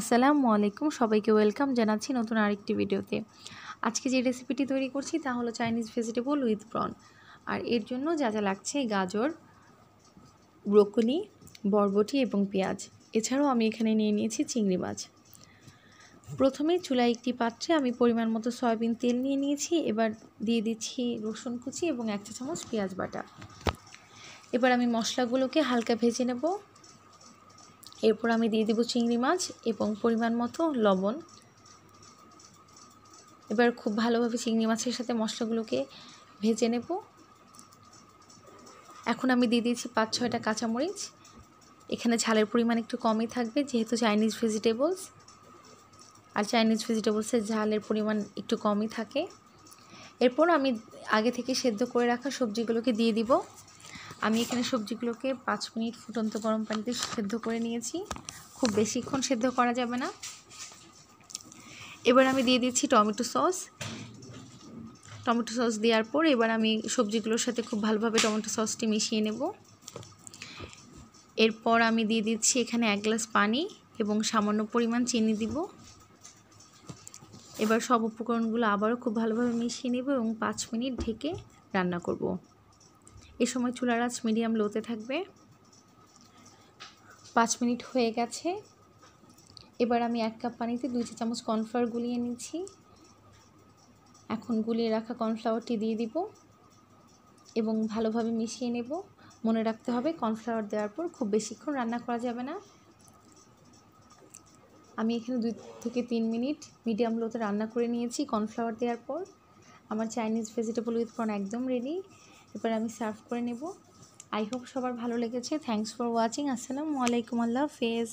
আসসালামু আলাইকুম সবাইকে ওয়েলকাম জানাচ্ছি নতুন আরেকটি ভিডিওতে আজকে যে রেসিপিটি তৈরি করছি তা হলো চাইনিজ ভেজিটেবল উইথ প্রন আর এর জন্য যা যা লাগছে গাজর ব্রোকলি বরবটি এবং পেঁয়াজ এছাড়াও আমি এখানে নিয়ে নিয়েছি চিংড়ি মাছ প্রথমে চুলায় একটি পাত্রে আমি পরিমাণ মতো সয়াবিন তেল নিয়ে নিয়েছি এবার দিয়ে দিচ্ছি রসুন কুচি এবং এক চা চামচ পেঁয়াজ বাটা এবার আমি মশলাগুলোকে হালকা ভেজে নেব এরপর আমি দিয়ে দিব চিংড়ি মাছ এবং পরিমাণ মতো লবণ এবার খুব ভালোভাবে চিংড়ি মাছের সাথে মশলাগুলোকে ভেজে নেব এখন আমি দিয়ে দিয়েছি পাঁচ ছয়টা কাঁচামরিচ এখানে ঝালের পরিমাণ একটু কমই থাকবে যেহেতু চাইনিজ ভেজিটেবলস আর চাইনিজ ভেজিটেবলসের ঝালের পরিমাণ একটু কমই থাকে এরপর আমি আগে থেকে সেদ্ধ করে রাখা সবজিগুলোকে দিয়ে দিব আমি এখানে সবজিগুলোকে পাঁচ মিনিট ফুটন্ত গরম পানিতে সেদ্ধ করে নিয়েছি খুব বেশিক্ষণ সেদ্ধ করা যাবে না এবার আমি দিয়ে দিচ্ছি টমেটো সস টমেটো সস দেওয়ার পর এবার আমি সবজিগুলোর সাথে খুব ভালোভাবে টমেটো সসটি মিশিয়ে নেব এরপর আমি দিয়ে দিচ্ছি এখানে এক গ্লাস পানি এবং সামান্য পরিমাণ চিনি দিব এবার সব উপকরণগুলো আবারও খুব ভালোভাবে মিশিয়ে নেব এবং পাঁচ মিনিট ঢেকে রান্না করব এ সময় চুলার আঁচ মিডিয়াম লোতে থাকবে পাঁচ মিনিট হয়ে গেছে এবার আমি এক কাপ পানিতে দুই চা চামচ কর্নফ্লাওয়ার গুলিয়ে নিচ্ছি এখন গুলিয়ে রাখা কর্নফ্লাওয়ারটি দিয়ে দিব এবং ভালোভাবে মিশিয়ে নেব মনে রাখতে হবে কর্নফ্লাওয়ার দেওয়ার পর খুব বেশিক্ষণ রান্না করা যাবে না আমি এখানে দুই থেকে তিন মিনিট মিডিয়াম লোতে রান্না করে নিয়েছি কর্নফ্লাওয়ার দেওয়ার পর আমার চাইনিজ ভেজিটেবল উইথ প্রন একদম রেডি এবার আমি সার্ভ করে নেব আই হোপ সবার ভালো লেগেছে থ্যাংকস ফর ওয়াচিং আসসালামু আলাইকুম আল্লাহ হাফেজ